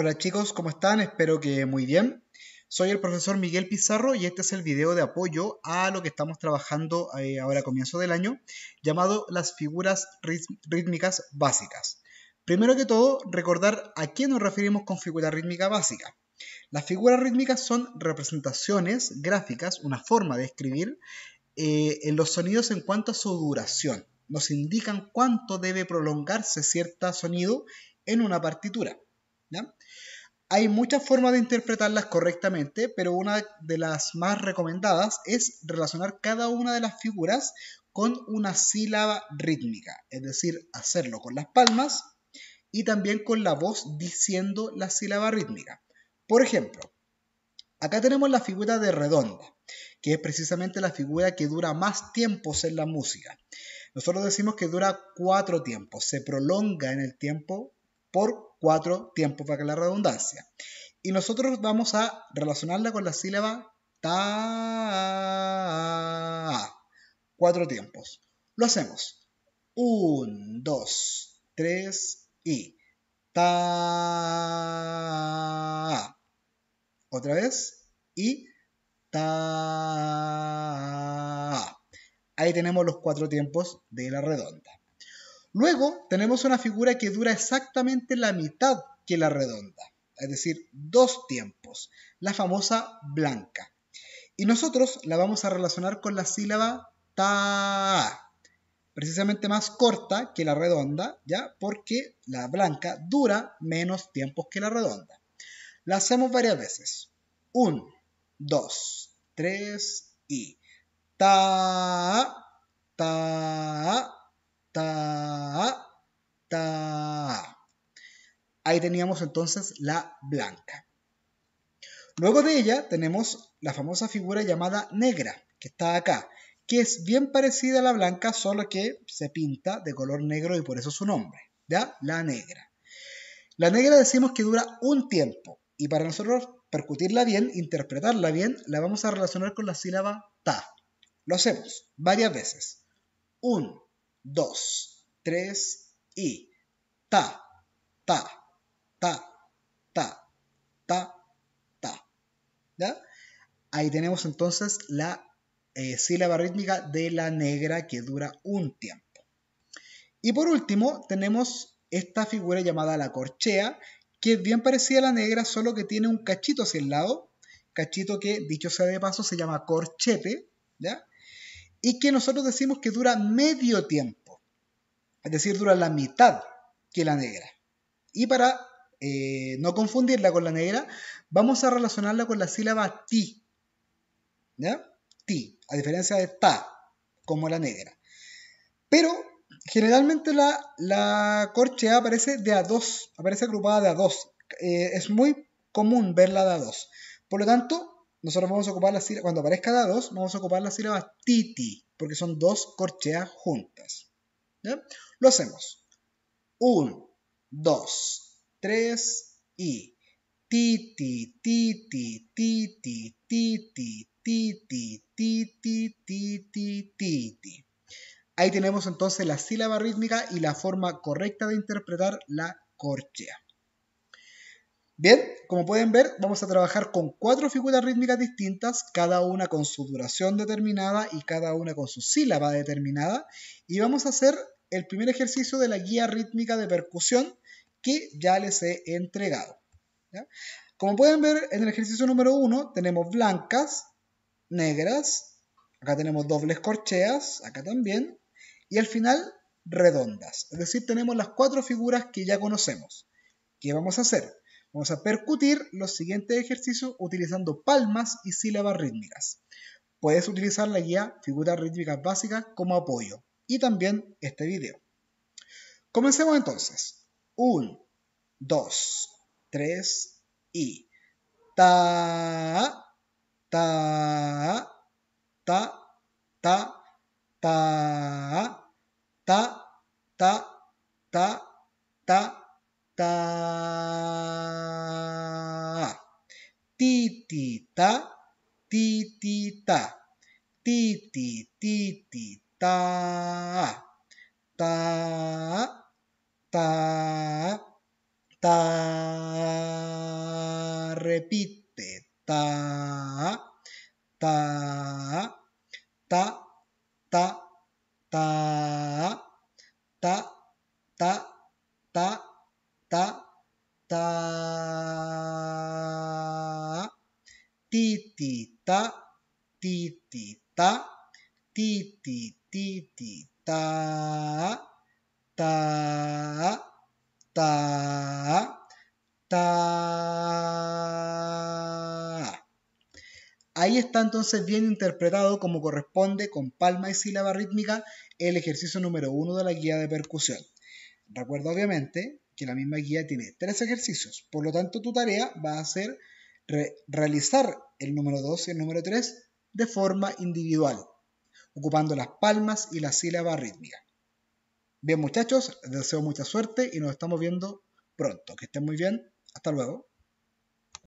Hola chicos, ¿cómo están? Espero que muy bien. Soy el profesor Miguel Pizarro y este es el video de apoyo a lo que estamos trabajando eh, ahora a comienzo del año, llamado las figuras rítmicas básicas. Primero que todo, recordar a qué nos referimos con figura rítmica básica. Las figuras rítmicas son representaciones gráficas, una forma de escribir, eh, en los sonidos en cuanto a su duración. Nos indican cuánto debe prolongarse cierto sonido en una partitura. Hay muchas formas de interpretarlas correctamente, pero una de las más recomendadas es relacionar cada una de las figuras con una sílaba rítmica, es decir, hacerlo con las palmas y también con la voz diciendo la sílaba rítmica. Por ejemplo, acá tenemos la figura de redonda, que es precisamente la figura que dura más tiempos en la música. Nosotros decimos que dura cuatro tiempos, se prolonga en el tiempo por cuatro tiempos, para que la redundancia. Y nosotros vamos a relacionarla con la sílaba ta. Cuatro tiempos. Lo hacemos. Un, dos, tres y ta. Otra vez y ta. Ahí tenemos los cuatro tiempos de la redonda. Luego tenemos una figura que dura exactamente la mitad que la redonda, es decir, dos tiempos, la famosa blanca. Y nosotros la vamos a relacionar con la sílaba ta, precisamente más corta que la redonda, ¿ya? Porque la blanca dura menos tiempos que la redonda. La hacemos varias veces. Un, dos, tres y ta. teníamos entonces la blanca. Luego de ella tenemos la famosa figura llamada negra, que está acá, que es bien parecida a la blanca, solo que se pinta de color negro y por eso su nombre, ¿ya? La negra. La negra decimos que dura un tiempo y para nosotros percutirla bien, interpretarla bien, la vamos a relacionar con la sílaba ta. Lo hacemos varias veces. Un, dos, tres y ta, ta, ta, ta, ta, ta. Ahí tenemos entonces la eh, sílaba rítmica de la negra que dura un tiempo. Y por último, tenemos esta figura llamada la corchea, que es bien parecida a la negra, solo que tiene un cachito hacia el lado, cachito que, dicho sea de paso, se llama corchete, ¿ya? Y que nosotros decimos que dura medio tiempo, es decir, dura la mitad que la negra. Y para eh, no confundirla con la negra, vamos a relacionarla con la sílaba ti. ¿Ya? Ti, a diferencia de ta, como la negra. Pero generalmente la, corchea aparece de a dos, aparece agrupada de a dos. Eh, es muy común verla de a dos. Por lo tanto, nosotros vamos a ocupar la sílaba, cuando aparezca de a dos, vamos a ocupar la sílaba titi, porque son dos corcheas juntas. Lo hacemos. Un, dos, 3 y ti ti ti ti ti ti ti ti ti ti ti ti ti ti ti Ahí tenemos entonces la sílaba rítmica y la forma correcta de interpretar la corchea. Bien, como pueden ver, vamos a trabajar con cuatro figuras rítmicas distintas, cada una con su duración determinada y cada una con su sílaba determinada. Y vamos a hacer el primer ejercicio de la guía rítmica de percusión, ya les he entregado. Como pueden ver, en el ejercicio número 1 tenemos blancas, negras, acá tenemos dobles corcheas, acá también, y al final redondas. Es decir, tenemos las cuatro figuras que ya conocemos. ¿Qué vamos a hacer? Vamos a percutir los siguientes ejercicios utilizando palmas y sílabas rítmicas. Puedes utilizar la guía Figuras Rítmicas Básicas como apoyo y también este video. Comencemos entonces. Un, dos, tres y ta, ta, ta, ta, ta, ta, ta, ta, ta, ta. Ti, ti, ta, ti, ti, ta. Ti, ti, ti, ti, ta. ta ta ta ta ta ta ta ta ti ti ta ti ti ta ti ti ti ti ta ta ta ta ahí está entonces bien interpretado como corresponde con palma y sílaba rítmica el ejercicio número uno de la guía de percusión. Recuerda obviamente que la misma guía tiene tres ejercicios, por lo tanto tu tarea va a ser realizar el número 2 y el número 3 de forma individual, ocupando las palmas y la sílaba rítmica. Bien muchachos, les deseo mucha suerte y nos estamos viendo pronto. Que estén muy bien, hasta luego.